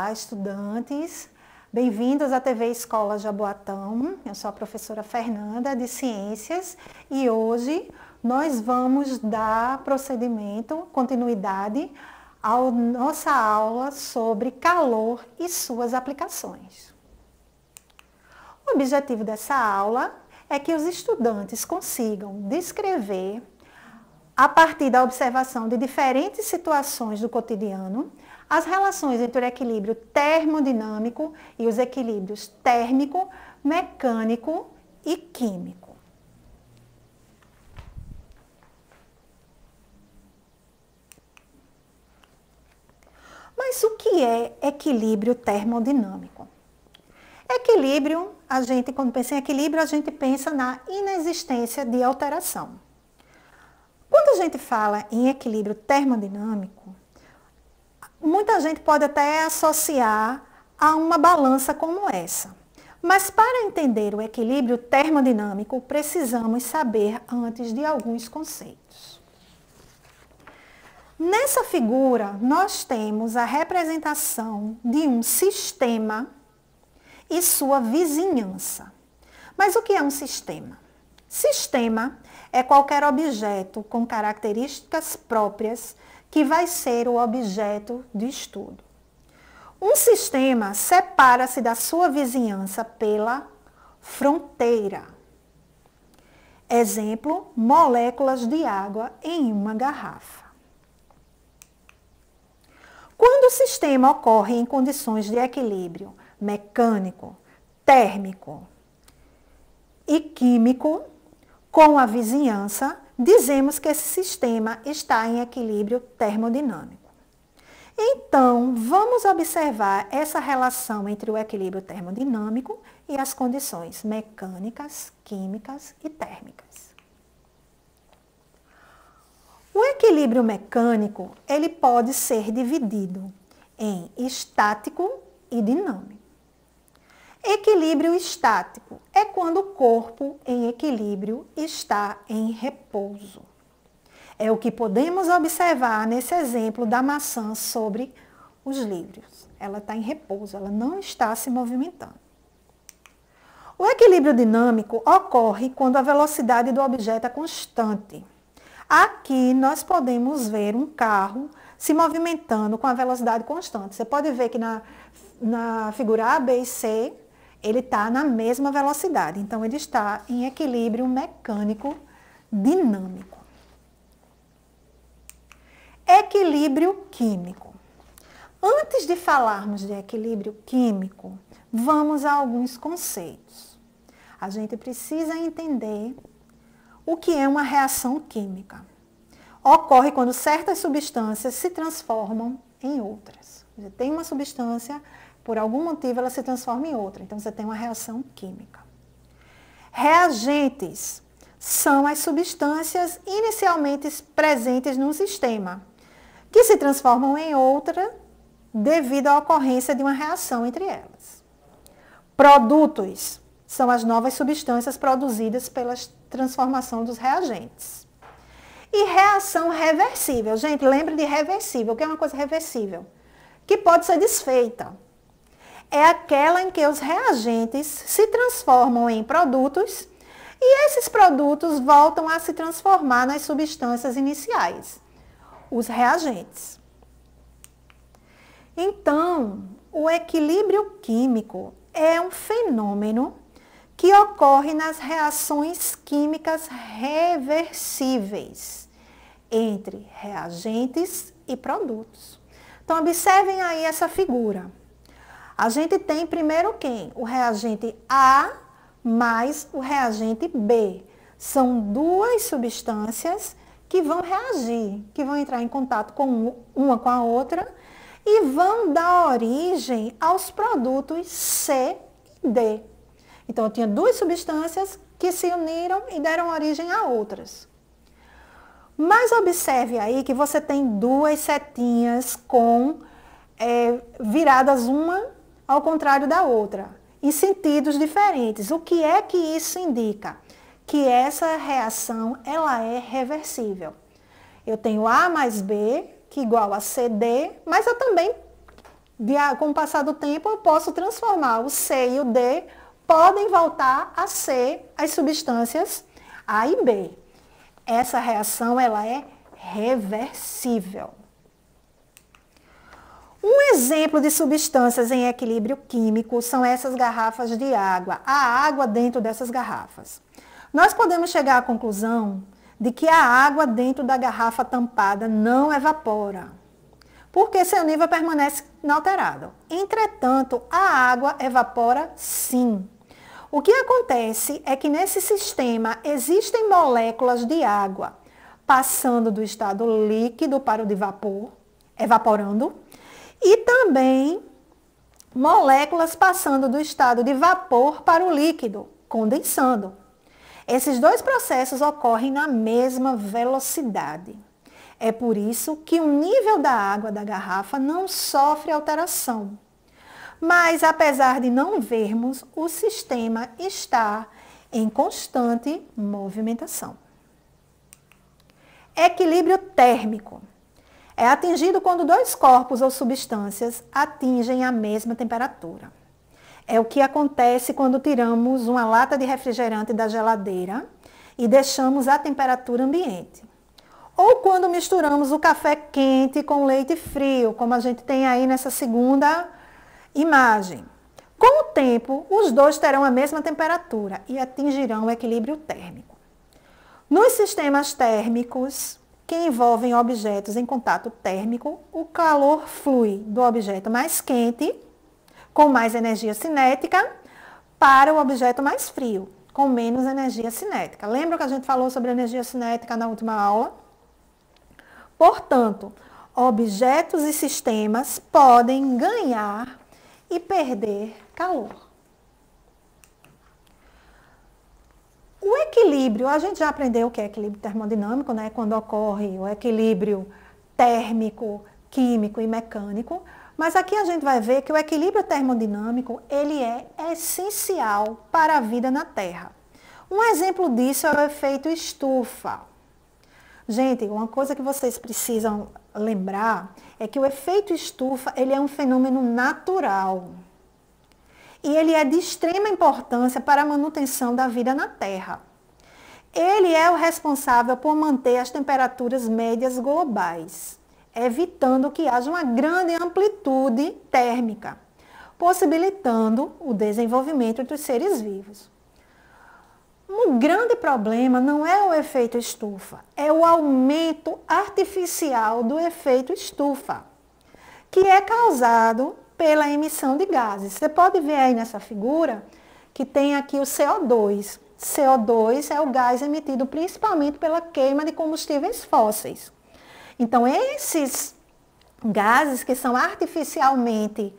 Olá, estudantes. Bem-vindos à TV Escola Jaboatão. Eu sou a professora Fernanda de Ciências e hoje nós vamos dar procedimento, continuidade à nossa aula sobre calor e suas aplicações. O objetivo dessa aula é que os estudantes consigam descrever, a partir da observação de diferentes situações do cotidiano, as relações entre o equilíbrio termodinâmico e os equilíbrios térmico, mecânico e químico. Mas o que é equilíbrio termodinâmico? Equilíbrio, a gente, quando pensa em equilíbrio, a gente pensa na inexistência de alteração. Quando a gente fala em equilíbrio termodinâmico, muita gente pode até associar a uma balança como essa. Mas para entender o equilíbrio termodinâmico, precisamos saber antes de alguns conceitos. Nessa figura, nós temos a representação de um sistema e sua vizinhança. Mas o que é um sistema? Sistema é qualquer objeto com características próprias que vai ser o objeto de estudo. Um sistema separa-se da sua vizinhança pela fronteira. Exemplo, moléculas de água em uma garrafa. Quando o sistema ocorre em condições de equilíbrio mecânico, térmico e químico com a vizinhança, dizemos que esse sistema está em equilíbrio termodinâmico. Então, vamos observar essa relação entre o equilíbrio termodinâmico e as condições mecânicas, químicas e térmicas. O equilíbrio mecânico, ele pode ser dividido em estático e dinâmico. Equilíbrio estático é quando o corpo em equilíbrio está em repouso. É o que podemos observar nesse exemplo da maçã sobre os livros. Ela está em repouso, ela não está se movimentando. O equilíbrio dinâmico ocorre quando a velocidade do objeto é constante. Aqui nós podemos ver um carro se movimentando com a velocidade constante. Você pode ver que na, na figura A, B e C, ele está na mesma velocidade. Então, ele está em equilíbrio mecânico dinâmico. Equilíbrio químico. Antes de falarmos de equilíbrio químico, vamos a alguns conceitos. A gente precisa entender o que é uma reação química. Ocorre quando certas substâncias se transformam em outras. Tem uma substância por algum motivo ela se transforma em outra. Então você tem uma reação química. Reagentes são as substâncias inicialmente presentes num sistema, que se transformam em outra devido à ocorrência de uma reação entre elas. Produtos são as novas substâncias produzidas pela transformação dos reagentes. E reação reversível. Gente, lembre de reversível. O que é uma coisa reversível? Que pode ser desfeita é aquela em que os reagentes se transformam em produtos e esses produtos voltam a se transformar nas substâncias iniciais, os reagentes. Então, o equilíbrio químico é um fenômeno que ocorre nas reações químicas reversíveis entre reagentes e produtos. Então, observem aí essa figura. A gente tem primeiro quem? O reagente A mais o reagente B. São duas substâncias que vão reagir, que vão entrar em contato com uma com a outra e vão dar origem aos produtos C e D. Então, eu tinha duas substâncias que se uniram e deram origem a outras. Mas observe aí que você tem duas setinhas com é, viradas uma ao contrário da outra, em sentidos diferentes. O que é que isso indica? Que essa reação ela é reversível. Eu tenho A mais B, que é igual a CD, mas eu também, com o passar do tempo, eu posso transformar o C e o D, podem voltar a ser as substâncias A e B. Essa reação ela é reversível. Um exemplo de substâncias em equilíbrio químico são essas garrafas de água, a água dentro dessas garrafas. Nós podemos chegar à conclusão de que a água dentro da garrafa tampada não evapora, porque seu nível permanece inalterado. Entretanto, a água evapora sim. O que acontece é que nesse sistema existem moléculas de água passando do estado líquido para o de vapor, evaporando, e também moléculas passando do estado de vapor para o líquido, condensando. Esses dois processos ocorrem na mesma velocidade. É por isso que o nível da água da garrafa não sofre alteração. Mas apesar de não vermos, o sistema está em constante movimentação. Equilíbrio térmico. É atingido quando dois corpos ou substâncias atingem a mesma temperatura. É o que acontece quando tiramos uma lata de refrigerante da geladeira e deixamos à temperatura ambiente. Ou quando misturamos o café quente com leite frio, como a gente tem aí nessa segunda imagem. Com o tempo, os dois terão a mesma temperatura e atingirão o equilíbrio térmico. Nos sistemas térmicos, que envolvem objetos em contato térmico, o calor flui do objeto mais quente, com mais energia cinética, para o objeto mais frio, com menos energia cinética. Lembra que a gente falou sobre energia cinética na última aula? Portanto, objetos e sistemas podem ganhar e perder calor. equilíbrio, a gente já aprendeu o que é equilíbrio termodinâmico, né? Quando ocorre o equilíbrio térmico, químico e mecânico, mas aqui a gente vai ver que o equilíbrio termodinâmico, ele é essencial para a vida na Terra. Um exemplo disso é o efeito estufa. Gente, uma coisa que vocês precisam lembrar é que o efeito estufa, ele é um fenômeno natural. E ele é de extrema importância para a manutenção da vida na Terra. Ele é o responsável por manter as temperaturas médias globais, evitando que haja uma grande amplitude térmica, possibilitando o desenvolvimento dos seres vivos. Um grande problema não é o efeito estufa, é o aumento artificial do efeito estufa, que é causado pela emissão de gases. Você pode ver aí nessa figura que tem aqui o CO2. CO2 é o gás emitido principalmente pela queima de combustíveis fósseis. Então, esses gases que são artificialmente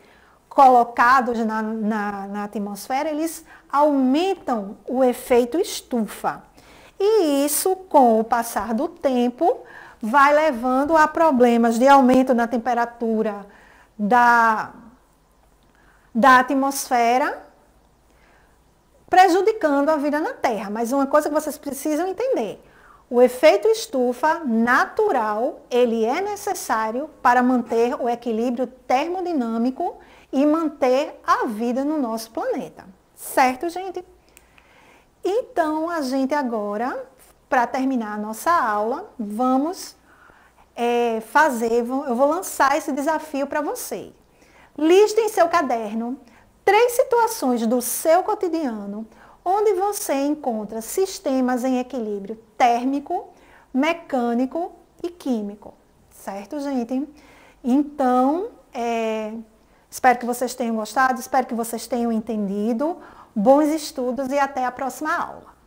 colocados na, na, na, atmosfera, eles aumentam o efeito estufa. E isso, com o passar do tempo, vai levando a problemas de aumento na temperatura da, da atmosfera prejudicando a vida na Terra. Mas uma coisa que vocês precisam entender, o efeito estufa natural, ele é necessário para manter o equilíbrio termodinâmico e manter a vida no nosso planeta. Certo, gente? Então, a gente agora, para terminar a nossa aula, vamos é, fazer, eu vou lançar esse desafio para você. Liste em seu caderno três situações do seu cotidiano onde você encontra sistemas em equilíbrio térmico, mecânico e químico. Certo, gente? Então, é, espero que vocês tenham gostado, espero que vocês tenham entendido. Bons estudos e até a próxima aula.